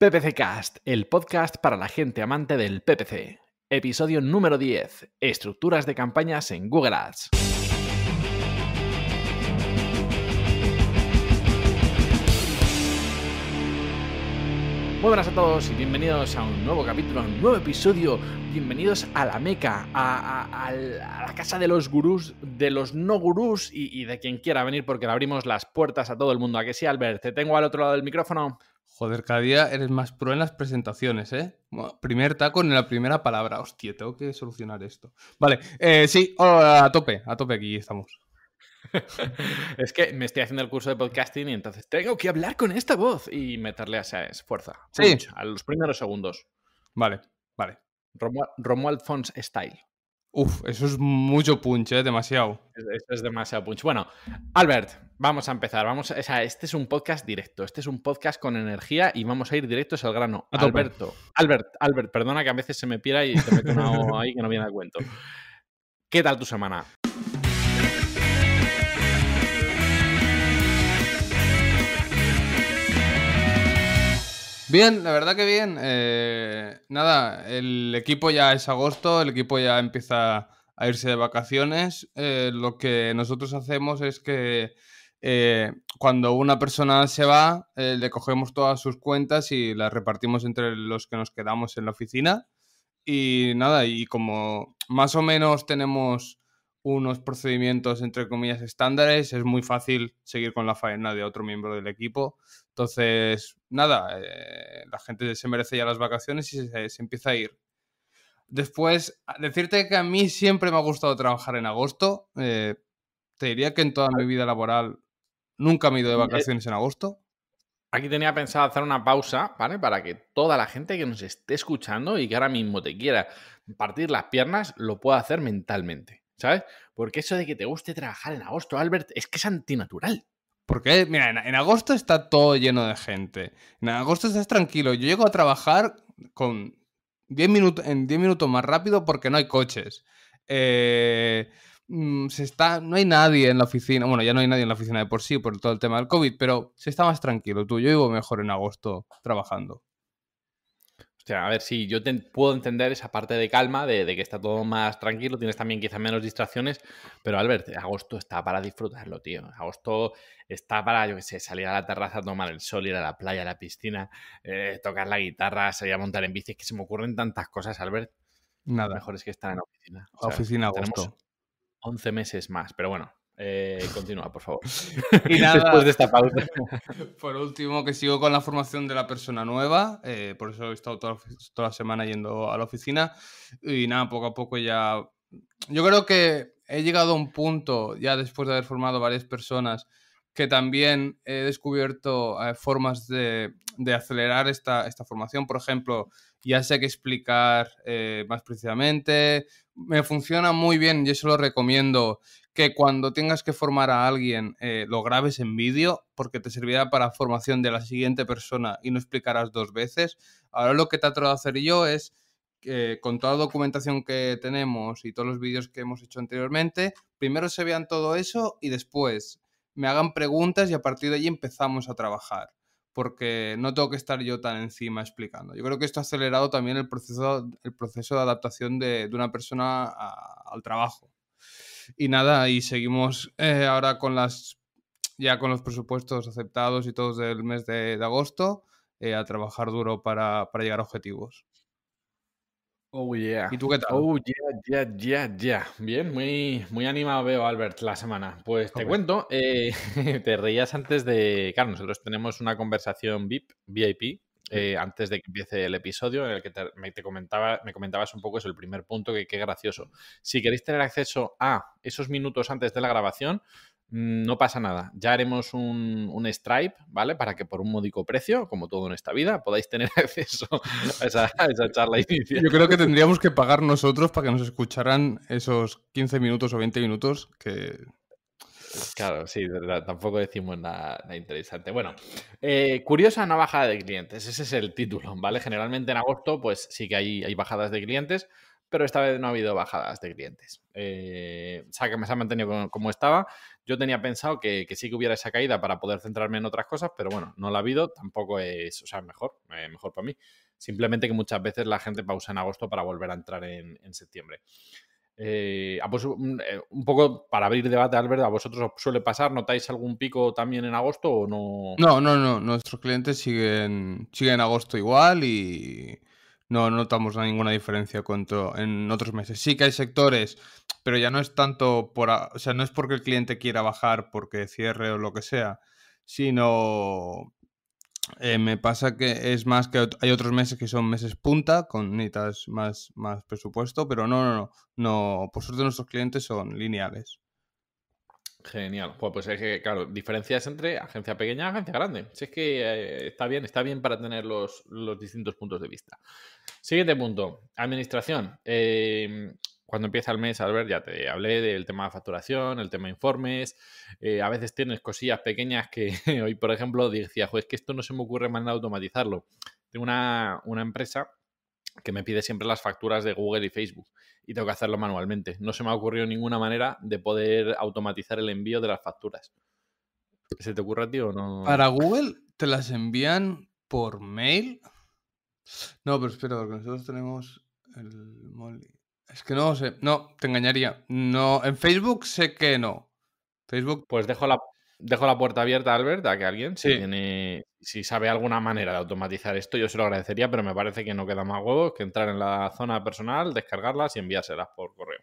PPC Cast, el podcast para la gente amante del PPC. Episodio número 10. Estructuras de campañas en Google Ads. Muy buenas a todos y bienvenidos a un nuevo capítulo, a un nuevo episodio. Bienvenidos a la meca, a, la casa de los gurús, de los no gurús y, de quien quiera venir porque le abrimos las puertas a todo el mundo. ¿A que sí, Albert? Te tengo al otro lado del micrófono. Joder, cada día eres más pro en las presentaciones, ¿eh? Primer taco en la primera palabra. Hostia, tengo que solucionar esto. Vale, eh, sí, oh, a tope, a tope aquí estamos. es que me estoy haciendo el curso de podcasting y entonces tengo que hablar con esta voz y meterle a esa fuerza. Sí. a los primeros segundos. Vale, vale. Romuald Fons Style. Uf, eso es mucho punch, ¿eh? demasiado. Eso es demasiado punch. Bueno, Albert, vamos a empezar. Vamos este es un podcast directo. Este es un podcast con energía y vamos a ir directos al grano. Alberto, Albert, Albert, perdona que a veces se me pira y te meto ahí que no viene al cuento. ¿Qué tal tu semana? Bien, la verdad que bien. Eh, nada, el equipo ya es agosto, el equipo ya empieza a irse de vacaciones. Eh, lo que nosotros hacemos es que eh, cuando una persona se va, le cogemos todas sus cuentas y las repartimos entre los que nos quedamos en la oficina. Y nada, y como más o menos tenemos unos procedimientos entre comillas estándares, es muy fácil seguir con la faena de otro miembro del equipo. Entonces, nada, eh, la gente se merece ya las vacaciones y se, empieza a ir. Después, decirte que a mí siempre me ha gustado trabajar en agosto. Eh, te diría que en toda mi vida laboral nunca me he ido de vacaciones en agosto. Aquí tenía pensado hacer una pausa, ¿vale? Para que toda la gente que nos esté escuchando y que ahora mismo te quiera partir las piernas, lo pueda hacer mentalmente, ¿sabes? Porque eso de que te guste trabajar en agosto, Albert, es que es antinatural. Porque, mira, en, agosto está todo lleno de gente. En agosto estás tranquilo. Yo llego a trabajar con 10 minutos, en 10 minutos más rápido porque no hay coches. Eh, mm, se está, no hay nadie en la oficina. Bueno, ya no hay nadie en la oficina de por sí, por todo el tema del COVID, pero se está más tranquilo tú. Yo vivo mejor en agosto trabajando a ver, si yo te, puedo entender esa parte de calma, de, que está todo más tranquilo, tienes también quizá menos distracciones, pero Albert, agosto está para disfrutarlo, tío. Agosto está para, yo qué sé, salir a la terraza, tomar el sol, ir a la playa, a la piscina, eh, tocar la guitarra, salir a montar en bici, es que se me ocurren tantas cosas, Albert. Nada. Lo mejor es que estar en la oficina. oficina agosto. 11 meses más, pero bueno, eh, continúa, por favor. Y nada, Después de esta pausa. Por último, que sigo con la formación de la persona nueva. Eh, por eso he estado toda, la semana yendo a la oficina. Y nada, poco a poco ya. Yo creo que he llegado a un punto, ya después de haber formado varias personas, que también he descubierto eh, formas de, de acelerar esta, esta formación. Por ejemplo, ya sé qué explicar eh, más precisamente. Me funciona muy bien, y eso lo recomiendo que cuando tengas que formar a alguien eh, lo grabes en vídeo porque te servirá para formación de la siguiente persona y no explicarás dos veces. Ahora lo que te atrevo de hacer yo es que eh, con toda la documentación que tenemos y todos los vídeos que hemos hecho anteriormente, primero se vean todo eso y después me hagan preguntas y a partir de ahí empezamos a trabajar porque no tengo que estar yo tan encima explicando. Yo creo que esto ha acelerado también el proceso, el proceso de adaptación de, una persona al trabajo. Y nada, y seguimos eh, ahora con las ya con los presupuestos aceptados y todos del mes de, agosto, eh, a trabajar duro para, para llegar a objetivos. Oh yeah. ¿Y tú qué tal? Oh yeah, yeah, yeah, yeah. Bien, muy, muy animado veo, Albert, la semana. Pues te cuento, eh, te reías antes de. Claro, nosotros tenemos una conversación VIP, VIP, eh, antes de que empiece el episodio, en el que te, me, comentaba, me comentabas un poco eso, el primer punto, que qué gracioso. Si queréis tener acceso a esos minutos antes de la grabación, Mm, no pasa nada. Ya haremos un, Stripe, ¿vale? Para que por un módico precio, como todo en esta vida, podáis tener acceso a esa, charla inicial. Yo creo que tendríamos que pagar nosotros para que nos escucharan esos 15 minutos o 20 minutos que... Claro, sí, tampoco decimos nada, interesante. Bueno, eh, curiosa no bajada de clientes, ese es el título, ¿vale? Generalmente en agosto, pues sí que hay bajadas de clientes, pero esta vez no ha habido bajadas de clientes. Eh, o sea, que me se ha mantenido como, estaba. Yo tenía pensado que, sí que hubiera esa caída para poder centrarme en otras cosas, pero bueno, no la ha habido, tampoco es, o sea, mejor, eh, mejor para mí. Simplemente que muchas veces la gente pausa en agosto para volver a entrar en, septiembre. Eh, mm, un, poco para abrir debate, Alberto, ¿a vosotros os suele pasar? ¿Notáis algún pico también en agosto o no? No, no, no. Nuestros clientes siguen, siguen en agosto igual y, no notamos ninguna diferencia contra en otros meses. Sí que hay sectores, pero ya no es tanto por, o sea, no es porque el cliente quiera bajar, porque cierre o lo que sea, sino eh, me pasa que es más que hay otros meses que son meses punta, con necesitas más, más presupuesto, pero no, no, no, no, por suerte nuestros clientes son lineales. Genial. pues es que, claro, diferencias entre agencia pequeña y agencia grande. Si es que eh, está bien, está bien para tener los, los distintos puntos de vista. Siguiente punto, administración. Em, cuando empieza el mes, Albert, ya te hablé del tema de facturación, el tema de informes. Eh, a veces tienes cosillas pequeñas que hoy, por ejemplo, decía, pues es que esto no se me ocurre de automatizarlo. Tengo una, una empresa que me pide siempre las facturas de Google y Facebook y tengo que hacerlo manualmente. No se me ha ocurrido ninguna manera de poder automatizar el envío de las facturas. ¿Se te ocurre a ti no? Para Google te las envían por mail. No, pero espera, porque nosotros tenemos el Molly. Es que no sé, no, te engañaría. No, en Facebook sé que no. Facebook. Pues dejo la, dejo la puerta abierta, Albert, a que alguien, si, tiene, si sabe alguna manera de automatizar esto, yo se lo agradecería, pero me parece que no queda más huevos que entrar en la zona personal, descargarlas y enviárselas por correo.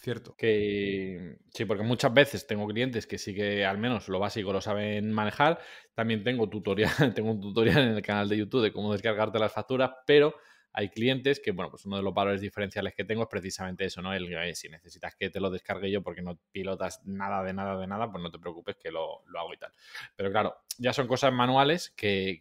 Cierto. Que sí, porque muchas veces tengo clientes que sí que al menos lo básico lo saben manejar. También tengo tutorial, tengo un tutorial en el canal de YouTube de cómo descargarte las facturas, pero hay clientes que, bueno, pues uno de los valores diferenciales que tengo es precisamente eso, ¿no? El si necesitas que te lo descargue yo porque no pilotas nada de nada de nada, pues no te preocupes que lo, hago y tal. Pero claro, ya son cosas manuales que,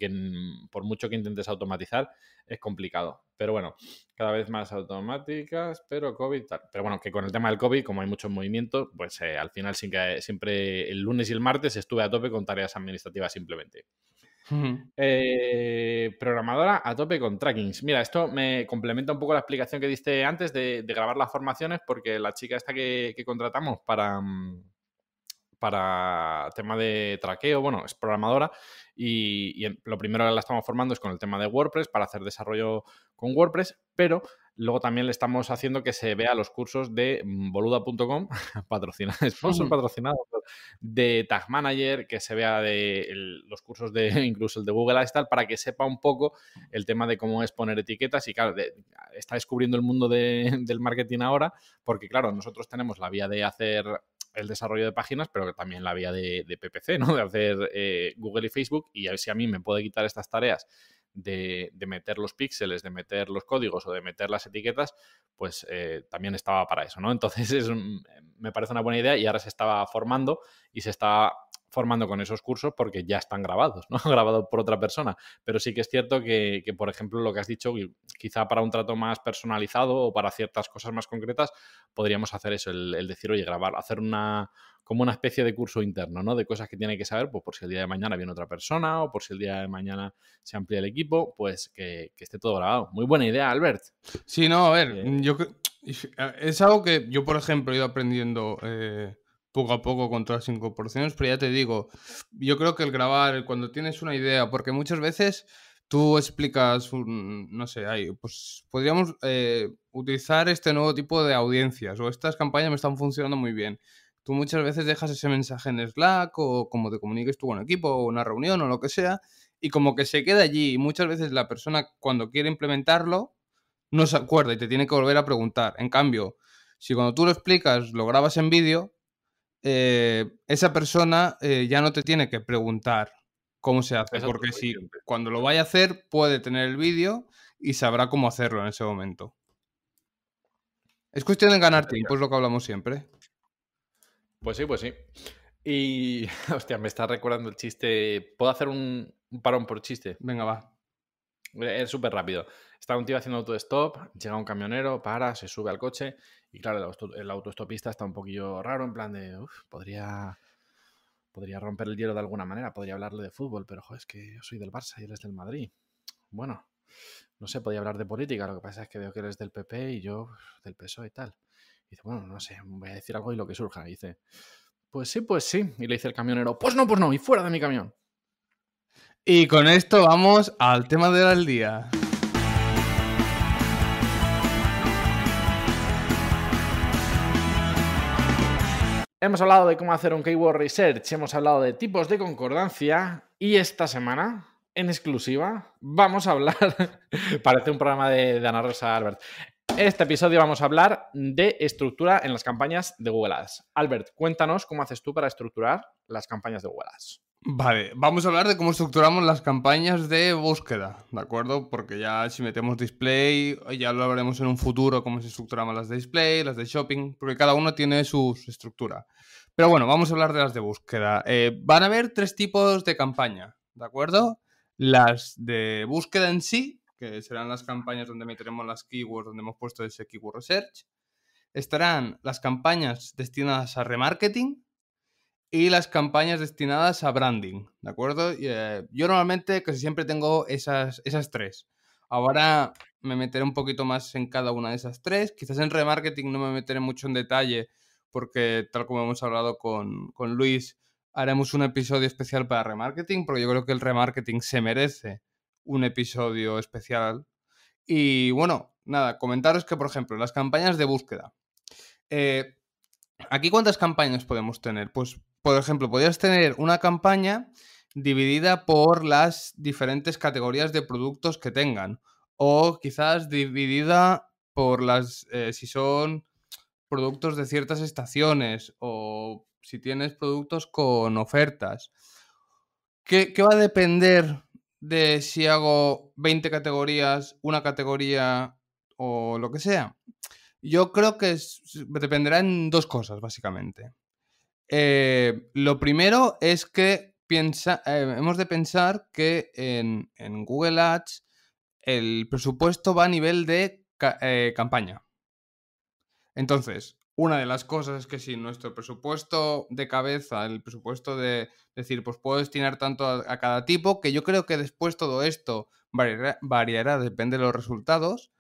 por mucho que intentes automatizar, es complicado. Pero bueno, cada vez más automáticas, pero COVID tal. Pero bueno, que con el tema del COVID, como hay muchos movimientos, pues eh, al final siempre el lunes y el martes estuve a tope con tareas administrativas simplemente. Eh, programadora a tope con trackings. Mira, esto me complementa un poco la explicación que diste antes de, grabar las formaciones, porque la chica esta que, contratamos para, mm, para tema de traqueo, bueno, es programadora y, lo primero que la estamos formando es con el tema de WordPress para hacer desarrollo con WordPress, pero Luego también le estamos haciendo que se vea los cursos de mm, boluda.com, patrocinados, sponsor patrocinado, de Tag Manager, que se vea de los cursos de incluso el de Google Ads tal, para que sepa un poco el tema de cómo es poner etiquetas y claro, está descubriendo el mundo del marketing ahora, porque claro, nosotros tenemos la vía de hacer el desarrollo de páginas, pero también la vía de, PPC, ¿no? De hacer eh, Google y Facebook. Y a ver si a mí me puede quitar estas tareas de, meter los píxeles, de meter los códigos o de meter las etiquetas, pues eh, también estaba para eso, ¿no? Entonces es me parece una buena idea y ahora se estaba formando y se está formando con esos cursos porque ya están grabados, ¿no? grabado por otra persona. Pero sí que es cierto que, por ejemplo, lo que has dicho, quizá para un trato más personalizado o para ciertas cosas más concretas, podríamos hacer eso, el decir, oye, grabar, hacer una, como una especie de curso interno, ¿no? De cosas que tiene que saber, pues por si el día de mañana viene otra persona o por si el día de mañana se amplía el equipo, pues que, esté todo grabado. Muy buena idea, Albert. Sí, no, a ver, eh, yo es algo que yo, por ejemplo, he ido aprendiendo eh, poco a poco con todas las incorporaciones, pero ya te digo, yo creo que el grabar, cuando tienes una idea, porque muchas veces tú explicas, no sé, pues podríamos eh, utilizar este nuevo tipo de audiencias o estas campañas me están funcionando muy bien tú muchas veces dejas ese mensaje en Slack o como te comuniques tú con equipo o una reunión o lo que sea y como que se queda allí y muchas veces la persona cuando quiere implementarlo no se acuerda y te tiene que volver a preguntar. En cambio, si cuando tú lo explicas lo grabas en vídeo, eh, esa persona eh, ya no te tiene que preguntar cómo se hace, porque si cuando lo vaya a hacer puede tener el vídeo y sabrá cómo hacerlo en ese momento. Es cuestión de pues ganar tiempo, es lo que hablamos siempre. Pues sí, pues sí. Y, hostia, me está recordando el chiste. ¿Puedo hacer un, parón por chiste? Venga, va. Eh, es súper rápido. Está un tío haciendo autostop, llega un camionero, para, se sube al coche y claro, el, autostopista está un poquillo raro, en plan de, uff, podría, podría romper el hielo de alguna manera, podría hablarle de fútbol, pero joder, es que yo soy del Barça y él es del Madrid. Bueno, no sé, podía hablar de política, lo que pasa es que veo que eres del PP y yo del PSOE y tal dice, bueno, no sé, voy a decir algo y lo que surja. dice, pues sí, pues sí. Y le dice el camionero, pues no, pues no, y fuera de mi camión. Y con esto vamos al tema del día. Hemos hablado de cómo hacer un keyword research, hemos hablado de tipos de concordancia y esta semana, en exclusiva, vamos a hablar, parece un programa de, de Ana Rosa Albert, este episodio vamos a hablar de estructura en las campañas de Google Ads. Albert, cuéntanos cómo haces tú para estructurar las campañas de Google Ads. Vale, vamos a hablar de cómo estructuramos las campañas de búsqueda, ¿de acuerdo? Porque ya si metemos display, ya lo hablaremos en un futuro, cómo se estructuraban las de display, las de shopping, porque cada uno tiene su, estructura. Pero bueno, vamos a hablar de las de búsqueda. Eh, van a haber tres tipos de campaña, ¿de acuerdo? Las de búsqueda en sí, que serán las campañas donde meteremos las keywords, donde hemos puesto ese keyword research. Estarán las campañas destinadas a remarketing y las campañas destinadas a branding, ¿de acuerdo? Eh, yo normalmente casi siempre tengo esas, esas tres. Ahora me meteré un poquito más en cada una de esas tres. Quizás en remarketing no me meteré mucho en detalle porque tal como hemos hablado con, con Luis, haremos un episodio especial para remarketing, porque yo creo que el remarketing se merece un episodio especial. Y bueno, nada, comentaros que, por ejemplo, las campañas de búsqueda. Eh, ¿Aquí cuántas campañas podemos tener? Pues, por ejemplo, podrías tener una campaña dividida por las diferentes categorías de productos que tengan. O quizás dividida por las. Eh, si son productos de ciertas estaciones. O si tienes productos con ofertas. qué va a depender de si hago 20 categorías, una categoría o lo que sea? Yo creo que dependerá en dos cosas, básicamente. Eh, lo primero es que piensa, eh, hemos de pensar que en, Google Ads el presupuesto va a nivel de eh, campaña. Entonces, una de las cosas es que si nuestro presupuesto de cabeza, el presupuesto de decir, pues puedo destinar tanto a, cada tipo, que yo creo que después todo esto variará, depende de los resultados.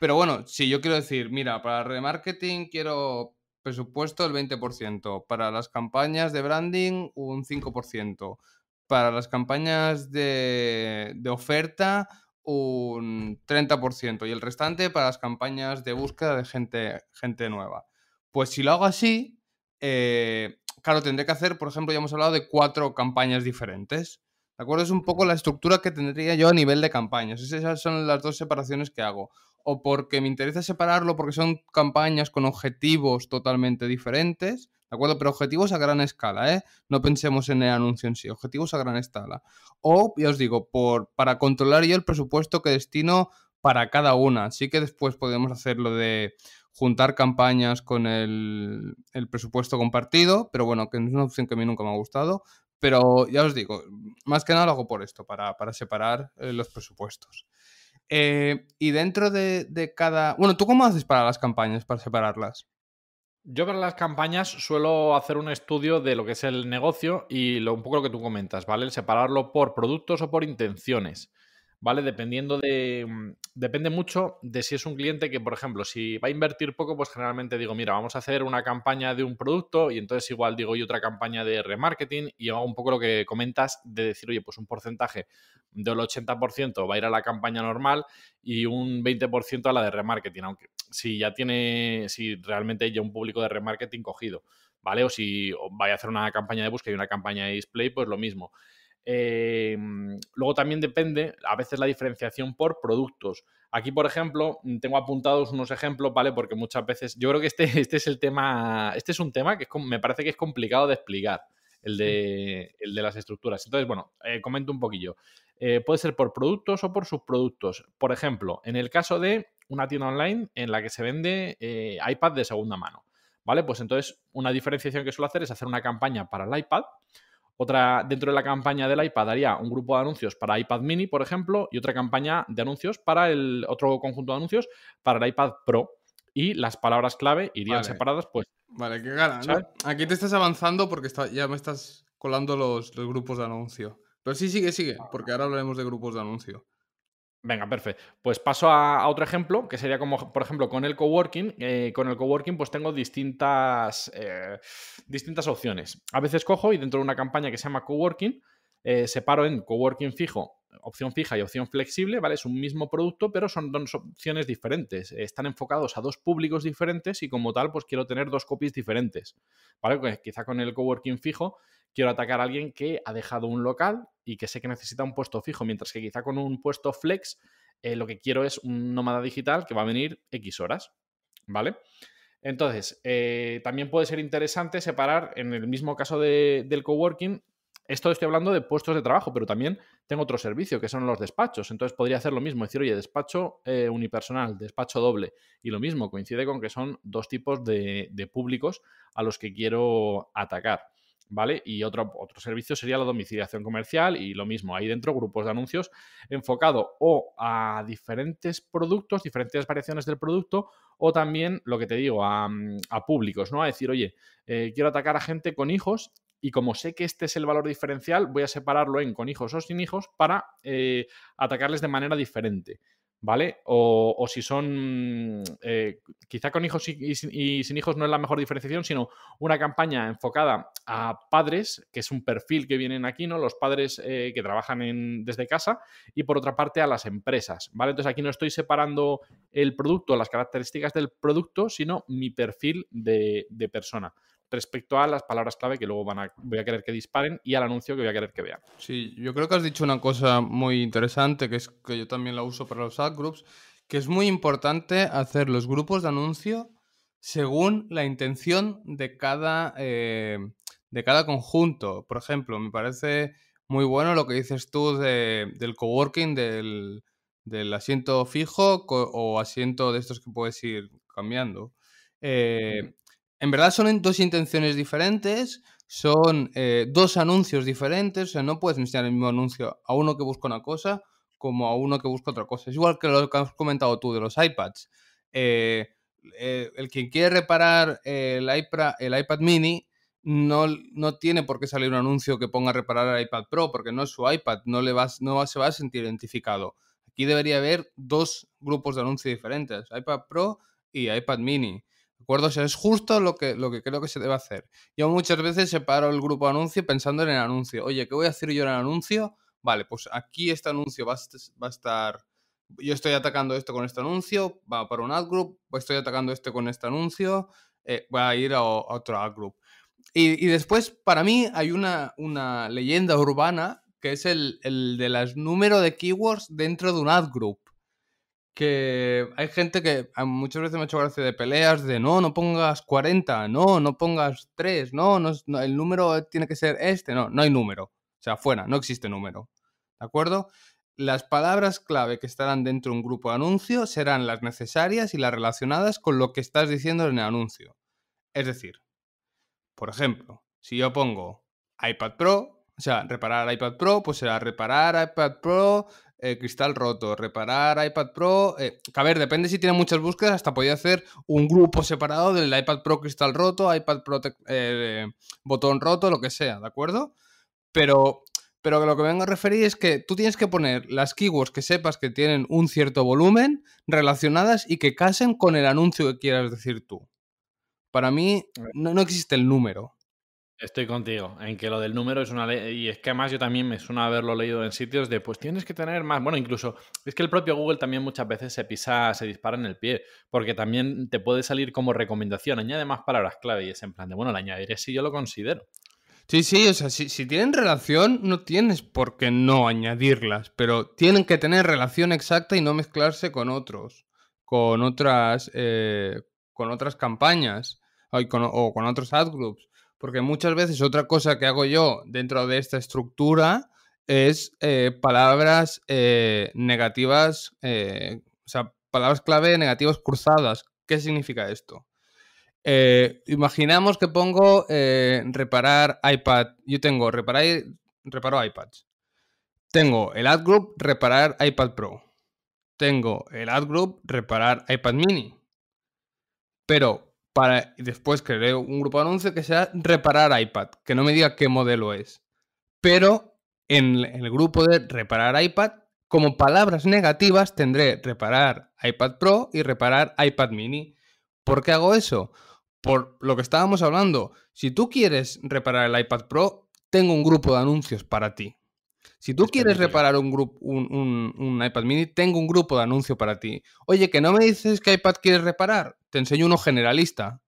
Pero bueno, si yo quiero decir, mira, para remarketing quiero presupuesto el 20%, para las campañas de branding un 5%, para las campañas de, oferta un 30% y el restante para las campañas de búsqueda de gente, gente nueva. Pues si lo hago así, eh, claro, tendré que hacer, por ejemplo, ya hemos hablado de cuatro campañas diferentes. ¿De acuerdo? Es un poco la estructura que tendría yo a nivel de campañas. Esas son las dos separaciones que hago. O porque me interesa separarlo, porque son campañas con objetivos totalmente diferentes. ¿De acuerdo? Pero objetivos a gran escala, ¿eh? No pensemos en el anuncio en sí, objetivos a gran escala. O, ya os digo, por, para controlar yo el presupuesto que destino para cada una. Así que después podemos hacerlo de juntar campañas con el, presupuesto compartido, pero bueno, que es una opción que a mí nunca me ha gustado. Pero ya os digo, más que nada lo hago por esto, para, separar eh, los presupuestos. Eh, y dentro de, cada... Bueno, ¿tú cómo haces para las campañas, para separarlas? Yo para las campañas suelo hacer un estudio de lo que es el negocio y lo, un poco lo que tú comentas, ¿vale? El separarlo por productos o por intenciones. ¿vale? Dependiendo de. Mm, depende mucho de si es un cliente que, por ejemplo, si va a invertir poco, pues generalmente digo, mira, vamos a hacer una campaña de un producto y entonces igual digo yo otra campaña de remarketing y hago un poco lo que comentas de decir, oye, pues un porcentaje del 80% va a ir a la campaña normal y un 20% a la de remarketing, aunque si ya tiene, si realmente ya un público de remarketing cogido, ¿vale? O si vaya a hacer una campaña de búsqueda y una campaña de display, pues lo mismo. Em, luego también depende a veces la diferenciación por productos. Aquí, por ejemplo, mm, tengo apuntados unos ejemplos, ¿vale? Porque muchas veces yo creo que este, este es el tema, este es un tema que me parece que es complicado de explicar, el de, el de las estructuras. Entonces, bueno, eh, comento un poquillo. Eh, puede ser por productos o por subproductos. Por ejemplo, en el caso de una tienda online en la que se vende eh, iPad de segunda mano, ¿vale? Pues entonces una diferenciación que suelo hacer es hacer una campaña para el iPad otra dentro de la campaña del iPad haría un grupo de anuncios para iPad mini, por ejemplo, y otra campaña de anuncios para el otro conjunto de anuncios para el iPad Pro. Y las palabras clave irían separadas, pues. Vale, qué gana. Aquí te estás avanzando porque ya me estás colando los, los grupos de anuncio. Pero sí, sigue, sigue, ah. porque ahora hablaremos de grupos de anuncio. Venga, perfecto. Pues paso a, otro ejemplo, que sería como, por ejemplo, con el coworking. Eh, con el coworking, pues tengo distintas, eh, distintas opciones. A veces cojo y dentro de una campaña que se llama coworking, eh, separo en coworking fijo opción fija y opción flexible, ¿vale? Es un mismo producto, pero son dos opciones diferentes. Están enfocados a dos públicos diferentes y como tal, pues quiero tener dos copies diferentes, ¿vale? Pues quizá con el coworking fijo quiero atacar a alguien que ha dejado un local y que sé que necesita un puesto fijo, mientras que quizá con un puesto flex eh, lo que quiero es un nómada digital que va a venir X horas, ¿vale? Entonces, eh, también puede ser interesante separar, en el mismo caso del coworking, esto estoy hablando de puestos de trabajo, pero también tengo otro servicio que son los despachos. Entonces podría hacer lo mismo, decir, oye, despacho eh, unipersonal, despacho doble. Y lo mismo, coincide con que son dos tipos de, públicos a los que quiero atacar. ¿Vale? Y otro, otro, servicio sería la domiciliación comercial y lo mismo, ahí dentro grupos de anuncios enfocado o a diferentes productos, diferentes variaciones del producto o también, lo que te digo, a, mm, públicos, ¿no? A decir, oye, eh, quiero atacar a gente con hijos y como sé que este es el valor diferencial, voy a separarlo en con hijos o sin hijos para eh, atacarles de manera diferente. ¿Vale? O, si son, eh, quizá con hijos y, sin hijos no es la mejor diferenciación, sino una campaña enfocada a padres, que es un perfil que vienen aquí, ¿no? Los padres eh, que trabajan desde casa y por otra parte a las empresas, ¿vale? Entonces aquí no estoy separando el producto, las características del producto, sino mi perfil de persona respecto a las palabras clave que luego van a, voy a querer que disparen y al anuncio que voy a querer que vean. Sí, yo creo que has dicho una cosa muy interesante, que es que yo también la uso para los ad groups, que es muy importante hacer los grupos de anuncio según la intención de cada, eh, de cada conjunto. Por ejemplo, me parece muy bueno lo que dices tú del coworking, del, del asiento fijo o asiento de estos que puedes ir cambiando. Eh, en verdad son dos intenciones diferentes, son eh, dos anuncios diferentes, o sea, no puedes enseñar el mismo anuncio a uno que busca una cosa como a uno que busca otra cosa. Es igual que lo que has comentado tú de los iPads. Eh, eh, el quien quiere reparar el, iPad, el iPad mini no, no, tiene por qué salir un anuncio que ponga reparar el iPad Pro, porque no es su iPad, no se va a sentir identificado. Aquí debería haber dos grupos de anuncios diferentes, iPad Pro y iPad mini sea, es justo lo que, lo que creo que se debe hacer. Yo muchas veces separo el grupo anuncio pensando en el anuncio. Oye, ¿qué voy a hacer yo en el anuncio? Vale, pues aquí este anuncio va a, estar... Yo estoy atacando esto con este anuncio, va para un ad group, estoy atacando este con este anuncio, eh, voy va a ir a, otro ad group. Y, después, para mí, hay una, una leyenda urbana que es el, el de las número de keywords dentro de un ad group que hay gente que ah, muchas veces me ha hecho gracia de peleas de no, no pongas 40, no, no pongas 3, no, el número tiene que ser este, no, no hay número. O sea, fuera, no existe número. ¿De acuerdo? Las palabras clave que estarán dentro de un grupo de anuncio serán las necesarias y las relacionadas con lo que estás diciendo en el anuncio. Es decir, por ejemplo, si yo pongo iPad Pro, o sea, reparar iPad Pro, pues será reparar iPad Pro eh, cristal roto, reparar iPad Pro. Eh, a ver, depende si tiene muchas búsquedas, hasta podría hacer un grupo separado del iPad Pro cristal roto, iPad Pro eh, botón roto, lo que sea, ¿de acuerdo? Pero, pero lo que vengo a referir es que tú tienes que poner las keywords que sepas que tienen un cierto volumen relacionadas y que casen con el anuncio que quieras decir tú. Para mí no existe el número. Estoy contigo, en que lo del número es una ley, y es que además yo también me suena haberlo leído en sitios de, pues tienes que tener más, bueno, incluso es que el propio Google también muchas veces se pisa, se dispara en el pie, porque también te puede salir como recomendación, añade más palabras clave y es en plan de, bueno, la añadiré si yo lo considero. Sí, sí, o sea, si, tienen relación, no tienes por qué no añadirlas, pero tienen que tener relación exacta y no mezclarse con otros, con otras, eh, con otras campañas o con, otros ad groups porque muchas veces otra cosa que hago yo dentro de esta estructura es eh, palabras eh, negativas, eh, o sea, palabras clave negativas cruzadas. ¿Qué significa esto? imaginamos que pongo reparar iPad. Yo tengo reparar, reparo iPads. Tengo el ad group reparar iPad Pro. Tengo el ad group reparar iPad mini. Pero y después crearé un grupo de anuncios que sea reparar iPad, que no me diga qué modelo es. Pero en el grupo de reparar iPad, como palabras negativas, tendré reparar iPad Pro y reparar iPad Mini. ¿Por qué hago eso? Por lo que estábamos hablando. Si tú quieres reparar el iPad Pro, tengo un grupo de anuncios para ti. Si tú quieres reparar un, grupo, iPad mini, tengo un grupo de anuncio para ti. Oye, que no me dices qué iPad quieres reparar te enseño uno generalista.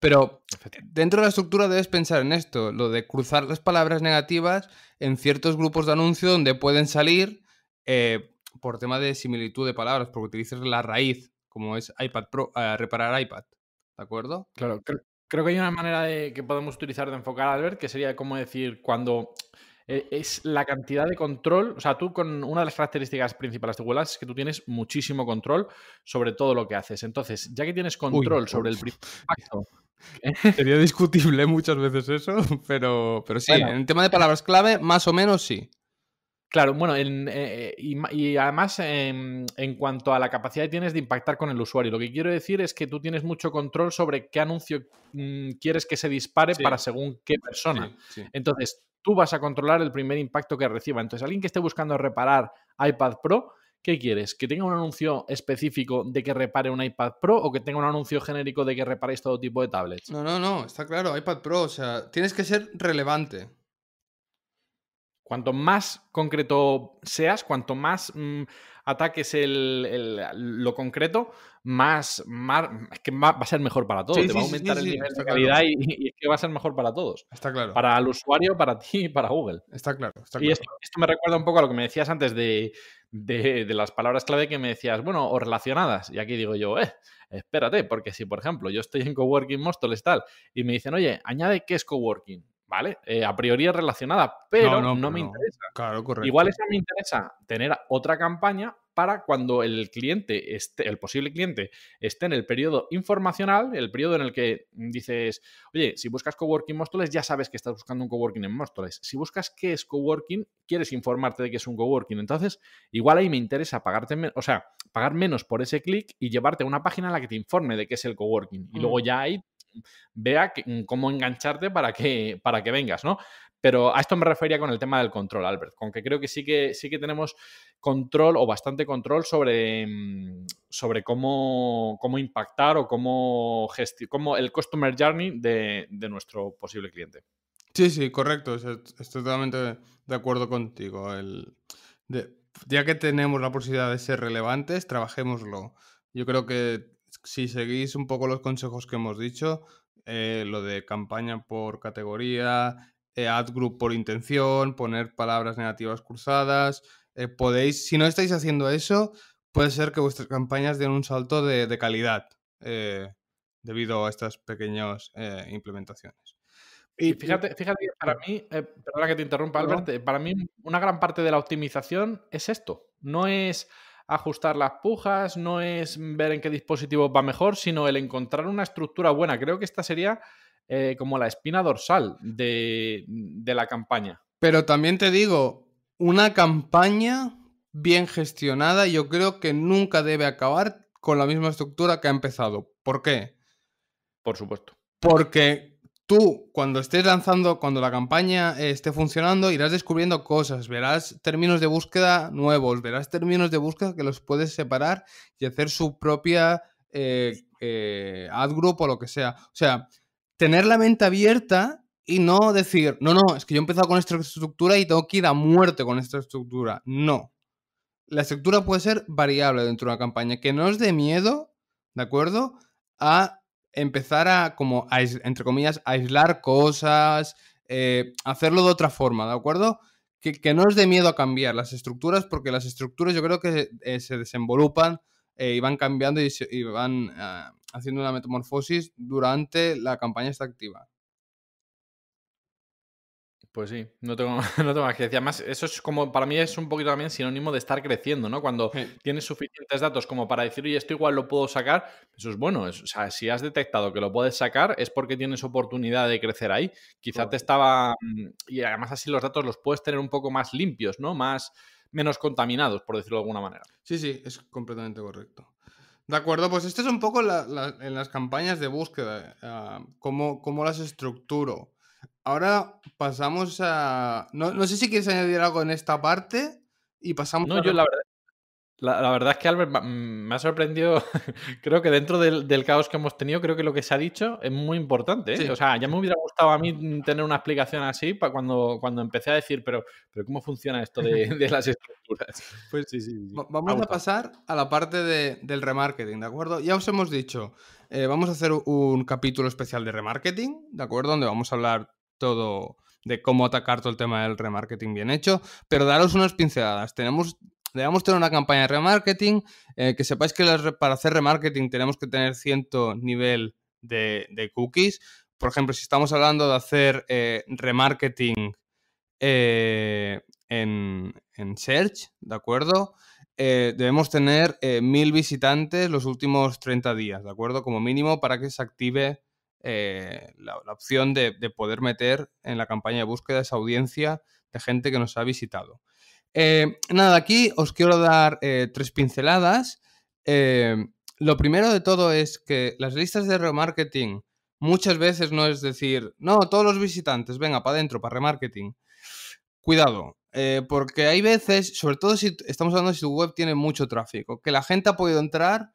Pero dentro de la estructura debes pensar en esto, lo de cruzar las palabras negativas en ciertos grupos de anuncio donde pueden salir eh, por tema de similitud de palabras, porque utilizas la raíz, como es iPad Pro, reparar iPad. ¿De acuerdo? Claro, creo, que hay una manera de, que podemos utilizar de enfocar, Albert, que sería como decir, cuando e, es la cantidad de control. O sea, tú con una de las características principales de Google es que tú tienes muchísimo control sobre todo lo que haces. Entonces, ya que tienes control sobre el ¿eh? Sería discutible muchas veces eso, pero, pero sí, en tema de palabras clave, más o menos sí. Claro, bueno, eh, eh, y, además em, en, cuanto a la capacidad que tienes de impactar con el usuario, lo que quiero decir es que tú tienes mucho control sobre qué anuncio mm, quieres que se dispare para según qué persona. Entonces, tú vas a controlar el primer impacto que reciba. Entonces, alguien que esté buscando reparar iPad Pro, ¿qué quieres? ¿Que tenga un anuncio específico de que repare un iPad Pro o que tenga un anuncio genérico de que repare todo tipo de tablets? No, no, no, está claro, iPad Pro, o sea, tienes que ser relevante. Cuanto más concreto seas, cuanto más mm, ataques lo concreto, más, es que va a ser mejor para todos. Te va a aumentar el nivel de calidad y, es que va a ser mejor para todos. Está claro. Para el usuario, para ti y para Google. Está claro. y esto, me recuerda un poco a lo que me decías antes de, las palabras clave que me decías, bueno, o relacionadas. Y aquí digo yo, eh, espérate, porque si, por ejemplo, yo estoy en Coworking mostoles tal y me dicen, oye, añade qué es Coworking ¿vale? Eh, a priori relacionada, pero no, me interesa. Claro, correcto. Igual esa me interesa tener otra campaña para cuando el cliente, esté, el posible cliente, esté en el periodo informacional, el periodo en el que dices, oye, si buscas coworking Móstoles, ya sabes que estás buscando un coworking en Móstoles. Si buscas qué es coworking, quieres informarte de qué es un coworking. Entonces, igual ahí me interesa pagarte, o sea, pagar menos por ese clic y llevarte a una página en la que te informe de qué es el coworking. Y mm. luego ya ahí vea mm, cómo engancharte para que, para que vengas, ¿no? Pero a esto me refería con el tema del control, Albert, con que creo que sí que, sí que tenemos control o bastante control sobre, mm, sobre cómo, impactar o cómo, cómo el customer journey de, nuestro posible cliente. Sí, sí, correcto. Estoy totalmente de acuerdo contigo. El, ya que tenemos la posibilidad de ser relevantes, trabajémoslo. Yo creo que si seguís un poco los consejos que hemos dicho, eh, lo de campaña por categoría, eh, ad group por intención, poner palabras negativas cruzadas, eh, podéis, si no estáis haciendo eso, puede ser que vuestras campañas den un salto de, calidad debido a estas pequeñas implementaciones. Y fíjate, fíjate, para mí, perdona que te interrumpa, Albert, para mí una gran parte de la optimización es esto. No es ajustar las pujas, no es ver en qué dispositivo va mejor, sino el encontrar una estructura buena. Creo que esta sería eh, como la espina dorsal de, de la campaña. Pero también te digo, una campaña bien gestionada yo creo que nunca debe acabar con la misma estructura que ha empezado. ¿Por qué? Por supuesto. Porque tú, cuando estés lanzando, cuando la campaña eh, esté funcionando, irás descubriendo cosas, verás términos de búsqueda nuevos, verás términos de búsqueda que los puedes separar y hacer su propia eh, eh, ad group o lo que sea. O sea, tener la mente abierta y no decir, no, no, es que yo he empezado con esta estructura y tengo que ir a muerte con esta estructura. No. La estructura puede ser variable dentro de una campaña, que no os dé miedo, ¿de acuerdo? A empezar a, como, entre comillas, aislar cosas, eh, hacerlo de otra forma, ¿de acuerdo? Que, no es de miedo a cambiar las estructuras, porque las estructuras yo creo que eh, se desenvolupan eh, y van cambiando y, y van ah, haciendo una metamorfosis durante la campaña está activa. Pues sí, no tengo, no más que decir. Además, eso es como, para mí es un poquito también sinónimo de estar creciendo, ¿no? Cuando tienes suficientes datos como para decir, oye, esto igual lo puedo sacar, eso es bueno. o sea, si has detectado que lo puedes sacar, es porque tienes oportunidad de crecer ahí. Quizá te estaba. Mm, y además, así los datos los puedes tener un poco más limpios, ¿no? Más. menos contaminados, por decirlo de alguna manera. Sí, sí, es completamente correcto. De acuerdo, pues esto es un poco en las campañas de búsqueda, eh, ah, cómo las estructuro. Ahora pasamos a. No, sé si quieres añadir algo en esta parte y pasamos. No, yo la verdad. La, verdad es que Albert mm, me ha sorprendido. creo que dentro del, caos que hemos tenido, creo que lo que se ha dicho es muy importante. ¿eh? O sea, ya me hubiera gustado a mí mm, tener una explicación así para cuando, cuando empecé a decir, pero, pero ¿cómo funciona esto de, las estructuras? Pues sí, sí. Vamos a pasar a la parte del remarketing, ¿de acuerdo? Ya os hemos dicho, eh, vamos a hacer un capítulo especial de remarketing, ¿de acuerdo? Donde vamos a hablar todo de cómo atacar todo el tema del remarketing bien hecho, pero daros unas pinceladas. Tenemos debemos tener una campaña de remarketing. Eh, que sepáis que para hacer remarketing tenemos que tener cierto nivel de, cookies. Por ejemplo, si estamos hablando de hacer eh, remarketing eh, en, en, search, ¿de acuerdo? debemos tener mil visitantes los últimos 30 días, ¿de acuerdo? Como mínimo para que se active eh, la, opción de, poder meter en la campaña de búsqueda esa audiencia de gente que nos ha visitado. Eh, nada, aquí os quiero dar eh, tres pinceladas. lo primero de todo es que las listas de remarketing muchas veces no es decir, no, todos los visitantes, venga, para adentro, para remarketing. Cuidado, porque hay veces, sobre todo si estamos hablando de si tu web tiene mucho tráfico, que la gente ha podido entrar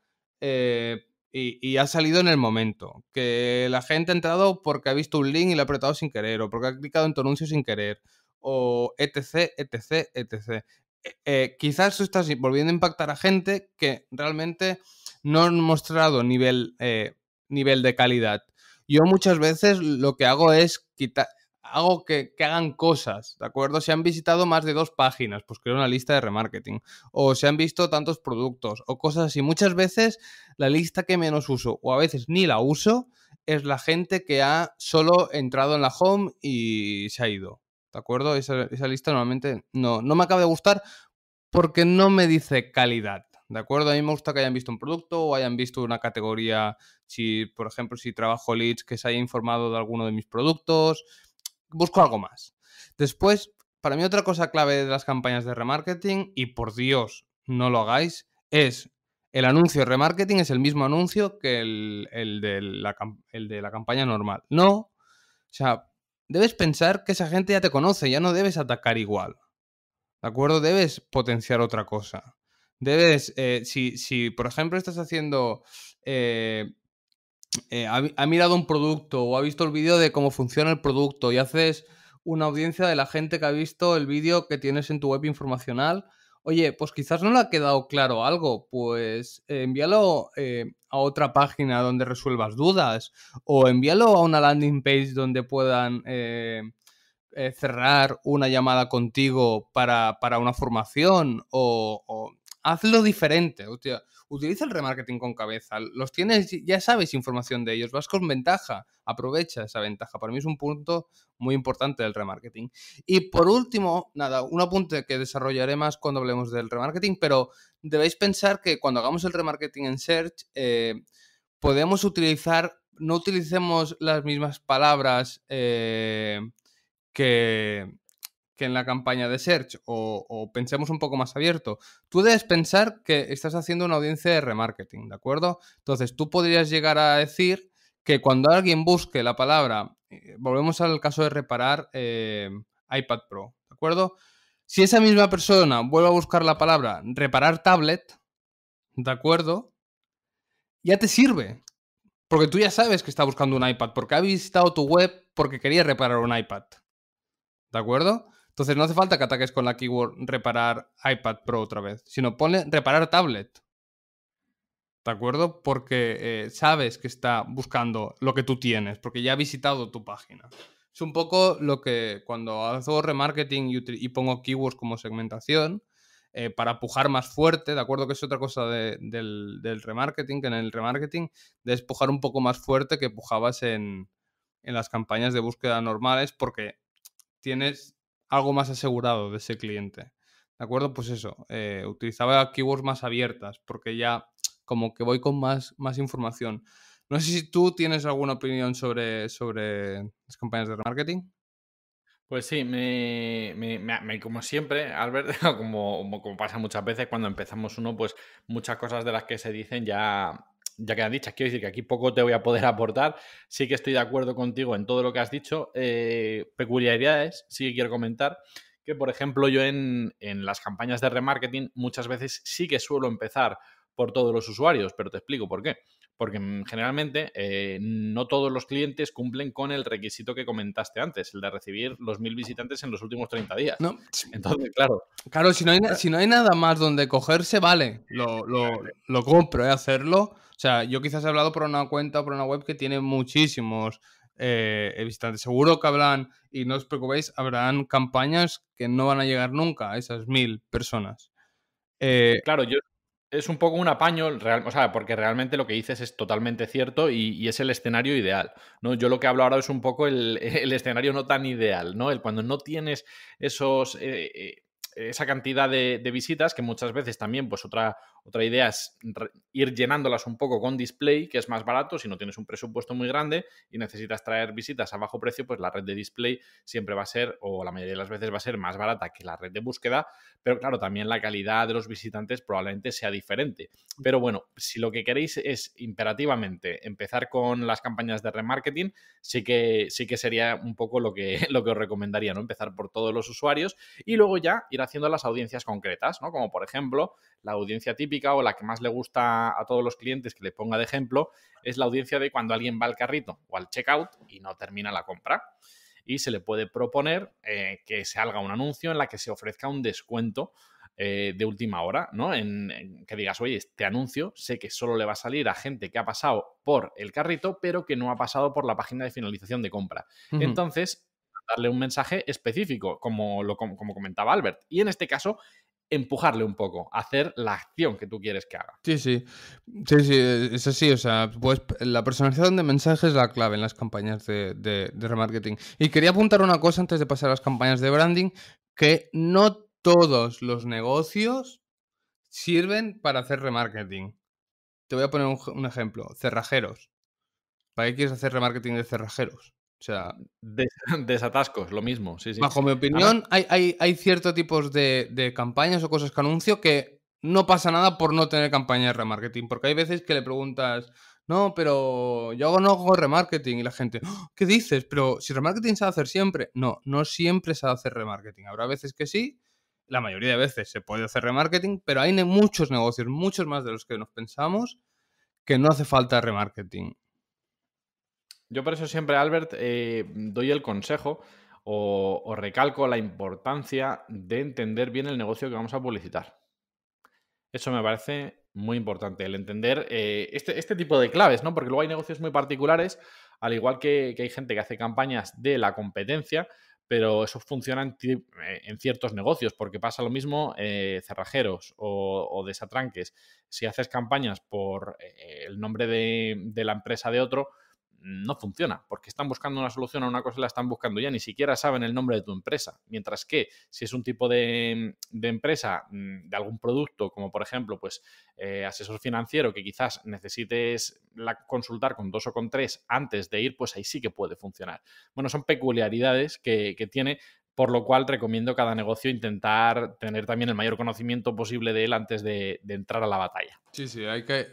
y, ha salido en el momento. Que la gente ha entrado porque ha visto un link y lo ha apretado sin querer, o porque ha clicado en tu anuncio sin querer, o etc, etc, etc. Eh, eh, quizás tú estás volviendo a impactar a gente que realmente no han mostrado nivel, eh, nivel de calidad. Yo muchas veces lo que hago es quitar, hago que, hagan cosas, ¿de acuerdo? Si han visitado más de dos páginas, pues creo una lista de remarketing, o se han visto tantos productos, o cosas así. Muchas veces la lista que menos uso, o a veces ni la uso, es la gente que ha solo entrado en la home y se ha ido, ¿de acuerdo? Esa, esa lista normalmente no, no me acaba de gustar porque no me dice calidad. ¿De acuerdo? A mí me gusta que hayan visto un producto o hayan visto una categoría, si por ejemplo si trabajo leads, que se haya informado de alguno de mis productos, busco algo más. Después, para mí otra cosa clave de las campañas de remarketing, y por Dios, no lo hagáis, es el anuncio de remarketing es el mismo anuncio que el, el, de la, campaña normal. No, o sea, debes pensar que esa gente ya te conoce, ya no debes atacar igual. ¿De acuerdo? Debes potenciar otra cosa. Debes, eh, si, por ejemplo estás haciendo eh, eh, ha, mirado un producto o ha visto el vídeo de cómo funciona el producto y haces una audiencia de la gente que ha visto el vídeo que tienes en tu web informacional, oye, pues quizás no le ha quedado claro algo, pues eh, envíalo eh, a otra página donde resuelvas dudas o envíalo a una landing page donde puedan cerrar una llamada contigo para, una formación o, o hazlo diferente. Hostia, utiliza el remarketing con cabeza. Los tienes, ya sabes información de ellos, vas con ventaja, aprovecha esa ventaja. Para mí es un punto muy importante del remarketing. Y por último, nada, un apunte que desarrollaré más cuando hablemos del remarketing, pero debéis pensar que cuando hagamos el remarketing en search, eh, podemos utilizar, no utilicemos las mismas palabras eh, que que en la campaña de search o, pensemos un poco más abierto. Tú debes pensar que estás haciendo una audiencia de remarketing, ¿de acuerdo? Entonces tú podrías llegar a decir que cuando alguien busque la palabra, eh, volvemos al caso de reparar eh, iPad Pro, ¿de acuerdo? Si esa misma persona vuelve a buscar la palabra reparar tablet, ¿de acuerdo? Ya te sirve. Porque tú ya sabes que está buscando un iPad, porque ha visitado tu web porque quería reparar un iPad. ¿De acuerdo? Entonces no hace falta que ataques con la keyword reparar iPad Pro otra vez, sino ponle reparar tablet. ¿De acuerdo? Porque eh, sabes que está buscando lo que tú tienes, porque ya ha visitado tu página. Es un poco lo que cuando hago remarketing y, pongo keywords como segmentación, eh, para pujar más fuerte, ¿de acuerdo? Que es otra cosa del, remarketing, que en el remarketing es pujar un poco más fuerte que pujabas en las campañas de búsqueda normales, porque tienes, algo más asegurado de ese cliente. ¿De acuerdo? Pues eso, eh, utilizaba keywords más abiertas porque ya como que voy con más, más información. No sé si tú tienes alguna opinión sobre, sobre las campañas de remarketing. Pues sí, como siempre, Albert, como, como pasa muchas veces, cuando empezamos uno, pues muchas cosas de las que se dicen ya ya quedan dichas. Quiero decir que aquí poco te voy a poder aportar. Sí que estoy de acuerdo contigo en todo lo que has dicho. Eh, peculiaridades, sí que quiero comentar que, por ejemplo, yo en las campañas de remarketing muchas veces sí que suelo empezar por todos los usuarios, pero te explico por qué porque mm, generalmente eh, no todos los clientes cumplen con el requisito que comentaste antes, el de recibir los mil visitantes en los últimos 30 días. Entonces, claro. Claro, si no, hay, eh. si no hay nada más donde cogerse, vale, lo, lo, lo compro, ¿eh? hacerlo. O sea, yo quizás he hablado por una cuenta, por una web que tiene muchísimos eh, visitantes. Seguro que habrán, y no os preocupéis, habrán campañas que no van a llegar nunca a esas mil personas. claro, yo, es un poco un apaño, o sea, porque realmente lo que dices es totalmente cierto y, es el escenario ideal. ¿no? Yo lo que hablo ahora es un poco el, escenario no tan ideal, ¿no? El cuando no tienes esos. Eh, eh, esa cantidad de, de, visitas que muchas veces también, pues otra, otra idea es ir llenándolas un poco con display, que es más barato si no tienes un presupuesto muy grande y necesitas traer visitas a bajo precio, pues la red de display siempre va a ser, o la mayoría de las veces va a ser más barata que la red de búsqueda, pero claro, también la calidad de los visitantes probablemente sea diferente. Pero bueno, si lo que queréis es imperativamente empezar con las campañas de remarketing, sí que, sí que sería un poco lo que, lo que os recomendaría, ¿no? Empezar por todos los usuarios y luego ya ir haciendo las audiencias concretas, ¿no? Como por ejemplo la audiencia típica o la que más le gusta a todos los clientes que le ponga de ejemplo es la audiencia de cuando alguien va al carrito o al checkout y no termina la compra. Y se le puede proponer eh, que se haga un anuncio en la que se ofrezca un descuento eh, de última hora, ¿no? En, que digas, oye, este anuncio sé que solo le va a salir a gente que ha pasado por el carrito, pero que no ha pasado por la página de finalización de compra. Entonces, darle un mensaje específico, como, lo, como comentaba Albert. Y en este caso, empujarle un poco, hacer la acción que tú quieres que haga. Sí, sí, sí, sí, eh, es así, o sea, pues la personalización de mensajes es la clave en las campañas de, remarketing. Y quería apuntar una cosa antes de pasar a las campañas de branding, que no todos los negocios sirven para hacer remarketing. Te voy a poner un ejemplo, cerrajeros. ¿Para qué quieres hacer remarketing de cerrajeros? O sea, mm, desatascos, lo mismo. Sí, sí, bajo mi opinión, hay, hay, ciertos tipos de, campañas o cosas que anuncio que no pasa nada por no tener campaña de remarketing, porque hay veces que le preguntas, no, pero yo hago, no hago remarketing y la gente, ¡Oh, ¿qué dices? Pero si remarketing se va a hacer siempre. No, no siempre se va a hacer remarketing. Habrá veces que sí, la mayoría de veces se puede hacer remarketing, pero hay muchos negocios, muchos más de los que nos pensamos, que no hace falta remarketing. Yo por eso siempre, Albert, eh, doy el consejo o, recalco la importancia de entender bien el negocio que vamos a publicitar. Eso me parece muy importante, el entender eh, este, este, tipo de claves, ¿no? Porque luego hay negocios muy particulares, al igual que, hay gente que hace campañas de la competencia, pero eso funciona en, eh, ciertos negocios, porque pasa lo mismo cerrajeros o, desatranques. Si haces campañas por el nombre de la empresa de otro, no funciona, porque están buscando una solución a una cosa y la están buscando ya, ni siquiera saben el nombre de tu empresa. Mientras que si es un tipo de, empresa, mm, de algún producto, como por ejemplo, pues eh, asesor financiero, que quizás necesites la, consultar con dos o con tres antes de ir, pues ahí sí que puede funcionar. Bueno, son peculiaridades que, tiene por lo cual recomiendo cada negocio intentar tener también el mayor conocimiento posible de él antes de, entrar a la batalla. Sí, sí,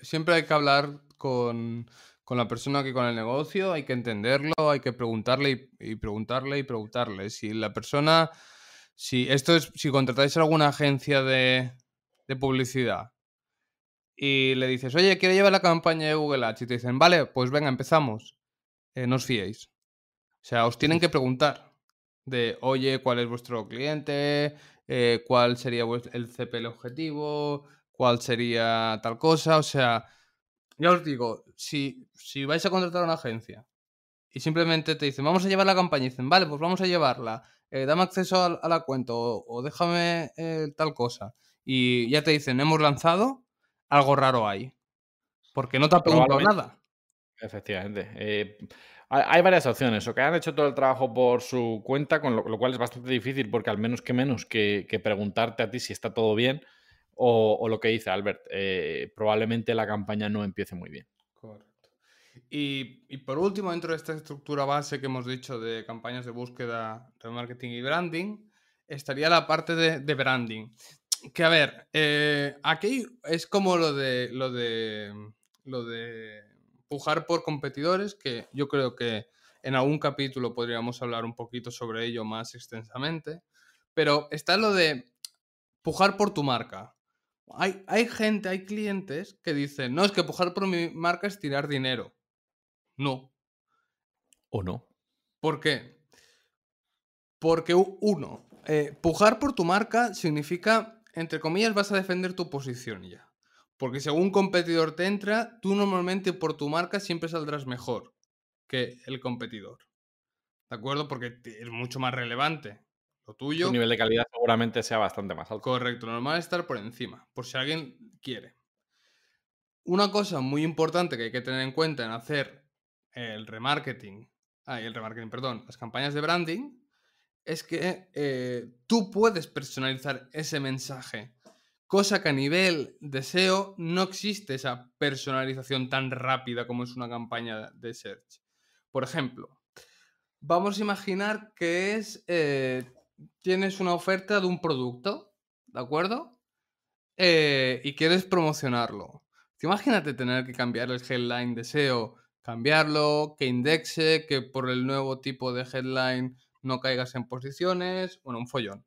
siempre hay que hablar con con la persona que con el negocio, hay que entenderlo, hay que preguntarle y, preguntarle y preguntarle. Si la persona, si esto es, si contratáis a alguna agencia de, publicidad y le dices, oye, quiero llevar la campaña de Google Ads y te dicen, vale, pues venga, empezamos, eh, no os fiéis. O sea, os tienen que preguntar de, oye, ¿cuál es vuestro cliente? Eh, ¿Cuál sería el CPL objetivo? ¿Cuál sería tal cosa? O sea, ya os digo, si, si vais a contratar a una agencia y simplemente te dicen, vamos a llevar la campaña, y dicen, vale, pues vamos a llevarla, eh, dame acceso a, la cuenta o, déjame eh, tal cosa, y ya te dicen, hemos lanzado, algo raro hay. Porque no te ha preguntado nada. Efectivamente. Eh, hay varias opciones, o que han hecho todo el trabajo por su cuenta, con lo, cual es bastante difícil, porque al menos que menos que preguntarte a ti si está todo bien o, lo que dice Albert, eh, probablemente la campaña no empiece muy bien. Correcto. Y, por último, dentro de esta estructura base que hemos dicho de campañas de búsqueda, de marketing y branding, estaría la parte de, branding. Que a ver, eh, aquí es como lo de lo de lo de pujar por competidores, que yo creo que en algún capítulo podríamos hablar un poquito sobre ello más extensamente. Pero está lo de pujar por tu marca hay, gente, hay clientes que dicen, no, es que pujar por mi marca es tirar dinero. No. ¿O no? ¿Por qué? Porque uno, eh, pujar por tu marca significa, entre comillas, vas a defender tu posición ya. Porque si algún competidor te entra, tú normalmente por tu marca siempre saldrás mejor que el competidor. ¿De acuerdo? Porque es mucho más relevante tuyo. Tu nivel de calidad seguramente sea bastante más alto. Correcto, normal estar por encima, por si alguien quiere. Una cosa muy importante que hay que tener en cuenta en hacer el remarketing, ah, el remarketing, perdón, las campañas de branding, es que eh, tú puedes personalizar ese mensaje, cosa que a nivel de SEO no existe esa personalización tan rápida como es una campaña de search. Por ejemplo, vamos a imaginar que es eh, tienes una oferta de un producto, ¿de acuerdo? Eh, y quieres promocionarlo. Imagínate tener que cambiar el headline de SEO, cambiarlo, que indexe, que por el nuevo tipo de headline no caigas en posiciones, bueno, un follón.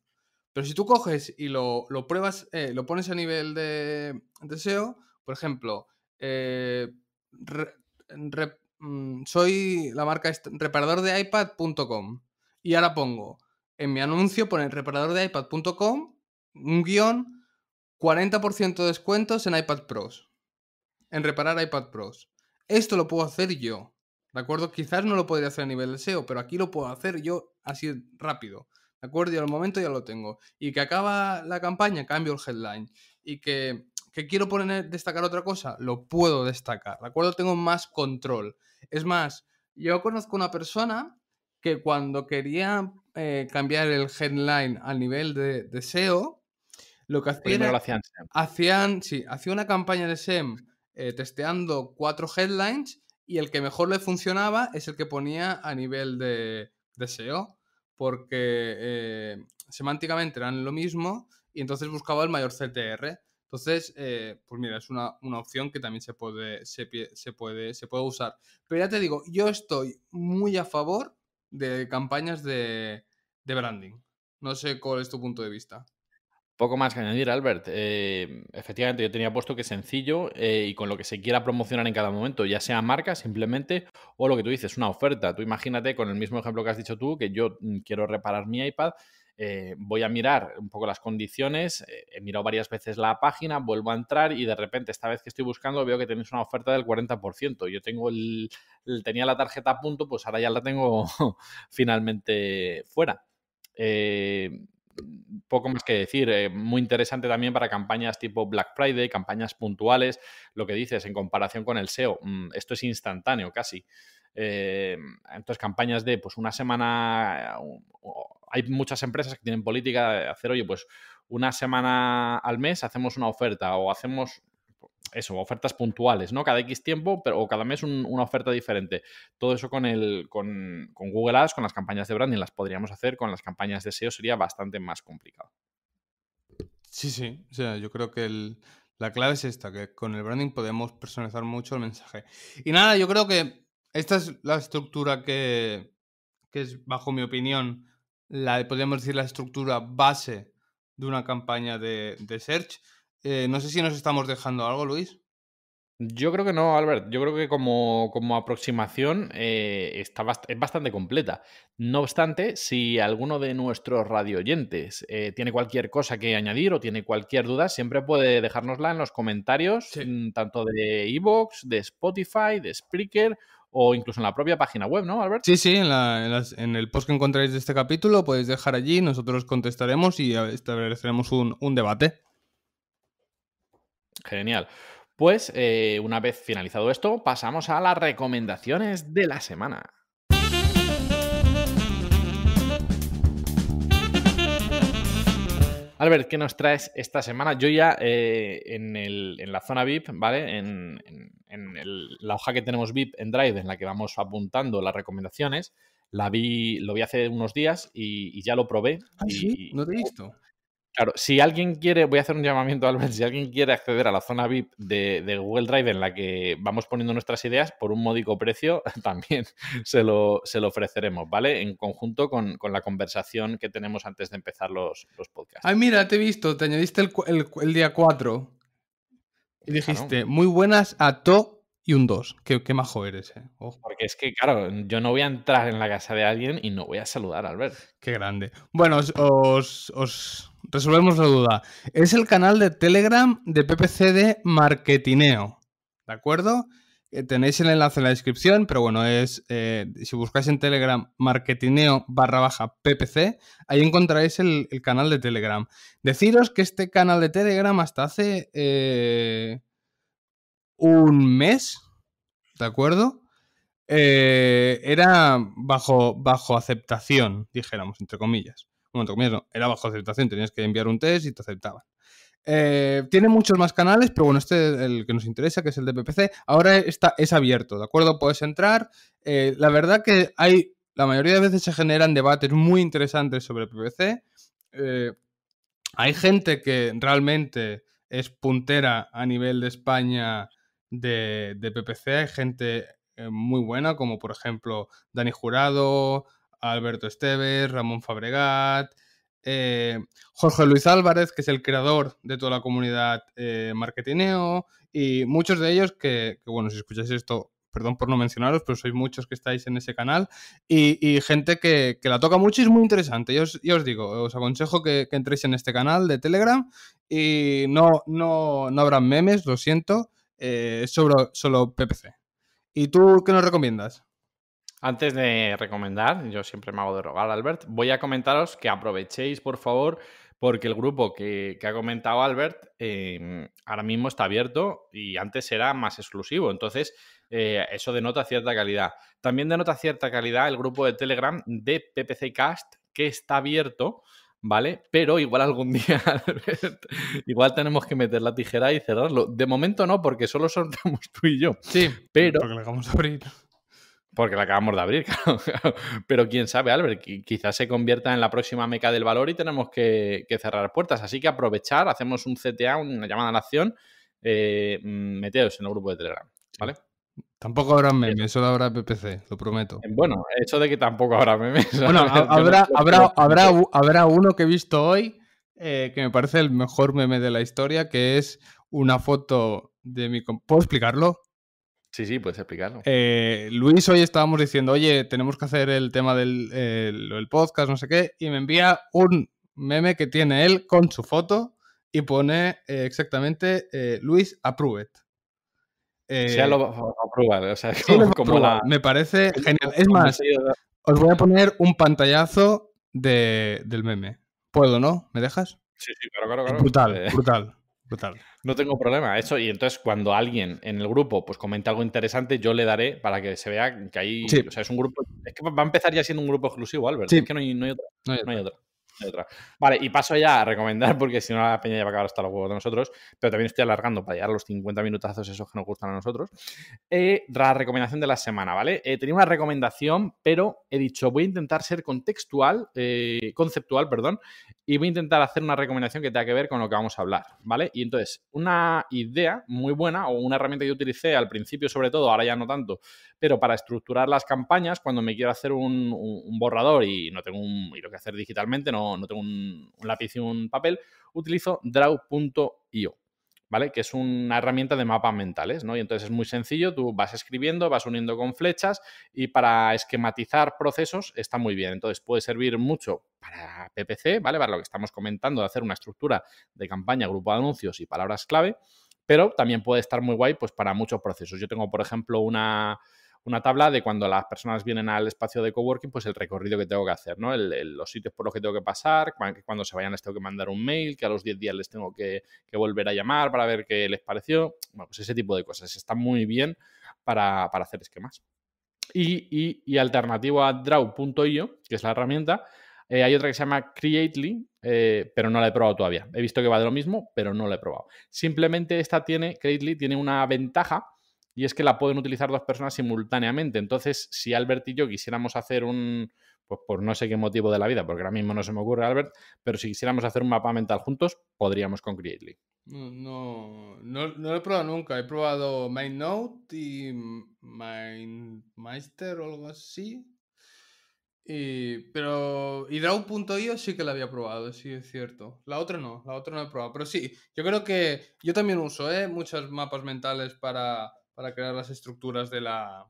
Pero si tú coges y lo, pruebas, eh, lo pones a nivel de, deseo, SEO, por ejemplo, eh, mm, soy la marca de iPad.com y ahora pongo en mi anuncio por el reparador de iPad.com un guión 40% de descuentos en iPad Pros. En reparar iPad Pros. Esto lo puedo hacer yo. ¿De acuerdo? Quizás no lo podría hacer a nivel de SEO, pero aquí lo puedo hacer yo así rápido. ¿De acuerdo? Y al momento ya lo tengo. Y que acaba la campaña, cambio el headline. Y que, quiero poner, destacar otra cosa, lo puedo destacar. ¿De acuerdo? Tengo más control. Es más, yo conozco una persona que cuando quería eh, cambiar el headline al nivel de, SEO, lo que hacían, e hacían, sí, hacía una campaña de SEM eh, testeando cuatro headlines y el que mejor le funcionaba es el que ponía a nivel de, SEO, porque eh, semánticamente eran lo mismo y entonces buscaba el mayor CTR. Entonces, pues mira, es una, opción que también se puede, se, puede, se puede usar. Pero ya te digo, yo estoy muy a favor de campañas de, branding. No sé cuál es tu punto de vista. Poco más que añadir, Albert. Eh, efectivamente, yo tenía puesto que sencillo eh, y con lo que se quiera promocionar en cada momento, ya sea marca simplemente o lo que tú dices, una oferta. Tú imagínate con el mismo ejemplo que has dicho tú, que yo mm, quiero reparar mi iPad, eh, voy a mirar un poco las condiciones, eh, he mirado varias veces la página, vuelvo a entrar y de repente esta vez que estoy buscando veo que tenéis una oferta del 40%. Yo tengo el, tenía la tarjeta a punto, pues ahora ya la tengo finalmente fuera. Eh, poco más que decir. muy interesante también para campañas tipo Black Friday, campañas puntuales. Lo que dices en comparación con el SEO, mm, esto es instantáneo casi. Eh, entonces, campañas de pues una semana. Eh, hay muchas empresas que tienen política de hacer, oye, pues una semana al mes hacemos una oferta o hacemos eso, ofertas puntuales, ¿no? Cada X tiempo pero, o cada mes una oferta diferente. Todo eso con, el, con, Google Ads, con las campañas de branding, las podríamos hacer, con las campañas de SEO sería bastante más complicado. Sí, sí, o sea, yo creo que la clave es esta, que con el branding podemos personalizar mucho el mensaje. Y nada, yo creo que esta es la estructura que, que es, bajo mi opinión, la, podríamos decir la estructura base de una campaña de, search. Eh, no sé si nos estamos dejando algo, Luis. Yo creo que no, Albert. Yo creo que como, como aproximación eh, está es bastante completa. No obstante, si alguno de nuestros radioyentes eh, tiene cualquier cosa que añadir o tiene cualquier duda, siempre puede dejárnosla en los comentarios, mm, tanto de Evox, de Spotify, de Spreaker o incluso en la propia página web, ¿no, Albert? Sí, sí, en, el post que encontráis de este capítulo podéis dejar allí, nosotros contestaremos y estableceremos un, debate. Genial. Pues eh, una vez finalizado esto, pasamos a las recomendaciones de la semana. ver ¿qué nos traes esta semana? Yo ya eh, en, la zona VIP, ¿vale? En, la hoja que tenemos VIP en Drive, en la que vamos apuntando las recomendaciones, la vi, lo vi hace unos días y, ya lo probé. ¿Ah, sí? No te he visto. Claro, si alguien quiere, voy a hacer un llamamiento, Albert, si alguien quiere acceder a la zona VIP de, Google Drive en la que vamos poniendo nuestras ideas por un módico precio, también se lo, ofreceremos, ¿vale? En conjunto con, la conversación que tenemos antes de empezar los, los, podcasts. Ay, mira, te he visto, te añadiste el, día 4 y dijiste, muy buenas a to y un 2. Qué, majo eres, eh. Porque es que, claro, yo no voy a entrar en la casa de alguien y no voy a saludar a Albert. Qué grande. Bueno, os, os, resolvemos la duda. Es el canal de Telegram de PPC de Marketineo. ¿De acuerdo? Eh, tenéis el enlace en la descripción, pero bueno, es eh, si buscáis en Telegram marketineo barra baja ppc, ahí encontraréis el, canal de Telegram. Deciros que este canal de Telegram hasta hace eh, un mes, ¿de acuerdo? Eh, era bajo, bajo aceptación, dijéramos, entre comillas. Bueno, entre comillas no, era bajo aceptación, tenías que enviar un test y te aceptaban. Eh, tiene muchos más canales, pero bueno, este es el que nos interesa, que es el de PPC. Ahora está, es abierto, ¿de acuerdo? Puedes entrar. Eh, la verdad que hay, la mayoría de veces se generan debates muy interesantes sobre PPC. hay gente que realmente es puntera a nivel de España de, PPC gente eh, muy buena, como por ejemplo Dani Jurado, Alberto Esteves, Ramón Fabregat, eh, Jorge Luis Álvarez, que es el creador de toda la comunidad eh, marketineo, y muchos de ellos que, bueno, si escucháis esto, perdón por no mencionaros, pero sois muchos que estáis en ese canal, y, gente que, la toca mucho y es muy interesante. Yo os, digo, os aconsejo que, entréis en este canal de Telegram y no, no, no memes, lo siento, sobre, eh, solo PPC. ¿Y tú qué nos recomiendas? Antes de recomendar, yo siempre me hago de rogar, Albert, voy a comentaros que aprovechéis, por favor, porque el grupo que, ha comentado Albert em, ahora mismo está abierto y antes era más exclusivo. Entonces, eh, eso denota cierta calidad. También denota cierta calidad el grupo de Telegram de PPC Cast, que está abierto ¿vale? Pero igual algún día, igual tenemos que meter la tijera y cerrarlo. De momento no, porque solo soltamos tú y yo. Sí, pero... Porque la acabamos de abrir. Porque la acabamos de abrir, claro, Pero quién sabe, Albert, quizás se convierta en la próxima meca del valor y tenemos que, cerrar puertas. Así que aprovechar, hacemos un CTA, una llamada a la acción, eh, mm, meteos en el grupo de Telegram, ¿vale? Tampoco habrá eh, memes, solo habrá PPC, lo prometo. Eh, bueno, hecho de que tampoco habrá memes. Bueno, habrá, habrá, habrá, uno que he visto hoy eh, que me parece el mejor meme de la historia, que es una foto de mi... ¿Puedo explicarlo? Sí, sí, puedes explicarlo. Luis, hoy estábamos diciendo, oye, tenemos que hacer el tema del podcast, no sé qué, y me envía un meme que tiene él con su foto y pone exactamente Luis Approved. Eh, sea lo va a Me parece genial. Es más, os voy a poner un pantallazo del meme. ¿Puedo, no? ¿Me dejas? Sí, sí, claro, claro. claro. Brutal, eh, brutal. Brutal. No tengo problema, eso. Y entonces, cuando alguien en el grupo pues comenta algo interesante, yo le daré para que se vea que ahí. O sea, es un grupo. Es que va a empezar ya siendo un grupo exclusivo, Albert. Es que no hay, no No hay otro. Vale, y paso ya a recomendar, porque si no la peña ya va a acabar hasta los huevos de nosotros, pero también estoy alargando para llegar a los 50 minutazos esos que nos gustan a nosotros. Eh, la recomendación de la semana, ¿vale? Eh, tenía una recomendación, pero he dicho, voy a intentar ser contextual, eh, conceptual, perdón, y voy a intentar hacer una recomendación que tenga que ver con lo que vamos a hablar, ¿vale? Y entonces, una idea muy buena o una herramienta que utilicé al principio sobre todo, ahora ya no tanto, pero para estructurar las campañas, cuando me quiero hacer un, borrador y no tengo un, y lo que hacer digitalmente, no, no tengo un, un lápiz y un papel, utilizo draw.io. ¿vale? Que es una herramienta de mapas mentales, ¿no? Y entonces es muy sencillo, tú vas escribiendo, vas uniendo con flechas y para esquematizar procesos está muy bien. Entonces puede servir mucho para PPC, ¿vale? Para lo que estamos comentando de hacer una estructura de campaña, grupo de anuncios y palabras clave, pero también puede estar muy guay pues para muchos procesos. Yo tengo, por ejemplo, una una tabla de cuando las personas vienen al espacio de coworking, pues el recorrido que tengo que hacer, ¿no? los sitios por los que tengo que pasar, cuando se vayan les tengo que mandar un mail, que a los 10 días les tengo que, volver a llamar para ver qué les pareció. Bueno, pues ese tipo de cosas. Está muy bien para, hacer esquemas. Y, y, alternativo a draw.io, que es la herramienta, eh, hay otra que se llama Creately, eh, pero no la he probado todavía. He visto que va de lo mismo, pero no la he probado. Simplemente esta tiene, Creately tiene una ventaja y es que la pueden utilizar dos personas simultáneamente. Entonces, si Albert y yo quisiéramos hacer un, pues por no sé qué motivo de la vida, porque ahora mismo no se me ocurre, Albert, pero si quisiéramos hacer un mapa mental juntos, podríamos con Creately. No, no, lo he probado nunca. He probado MindNote y MindMeister o algo así. Y, pero Draw.io sí que la había probado, sí es cierto. La otra no, la otra no he probado. Pero sí, yo creo que yo también uso ¿eh? muchos mapas mentales para para crear las estructuras de la,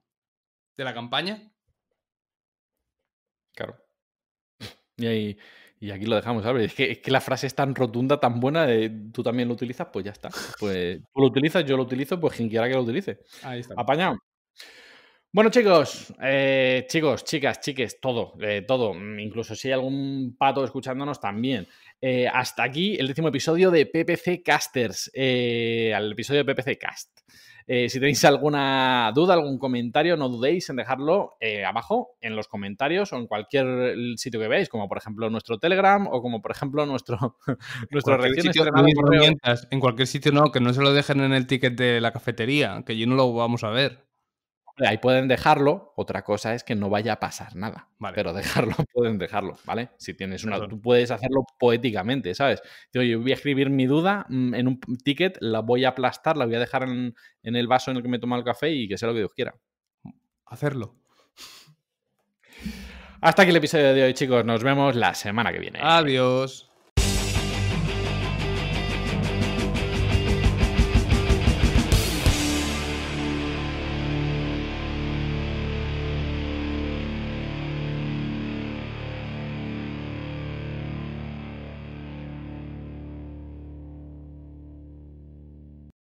campaña. Claro. Y, ahí, aquí lo dejamos, ¿sabes? Es que, la frase es tan rotunda, tan buena, de, tú también lo utilizas, pues ya está. Pues tú lo utilizas, yo lo utilizo, pues quien quiera que lo utilice. Ahí está. Apañado. Bueno, chicos, eh, chicos, chicas, chiques, todo, eh, todo. Mm, incluso si hay algún pato escuchándonos también. Eh, hasta aquí el décimo episodio de PPC Casters, al episodio de PPC Cast. Eh, si tenéis alguna duda, algún comentario, no dudéis en dejarlo eh, abajo en los comentarios o en cualquier sitio que veáis, como por ejemplo nuestro Telegram o como por ejemplo nuestro, nuestro En cualquier sitio no, que no se lo dejen en el ticket de la cafetería, que yo no lo vamos a ver. Ahí pueden dejarlo, otra cosa es que no vaya a pasar nada, pero dejarlo pueden dejarlo, ¿vale? Si tienes una, tú puedes hacerlo poéticamente, ¿sabes? Yo voy a escribir mi duda mm, en un ticket, la voy a aplastar, la voy a dejar en, el vaso en el que me toma el café y que sea lo que Dios quiera. Hacerlo. Hasta aquí el episodio de hoy, chicos. Nos vemos la semana que viene. Adiós.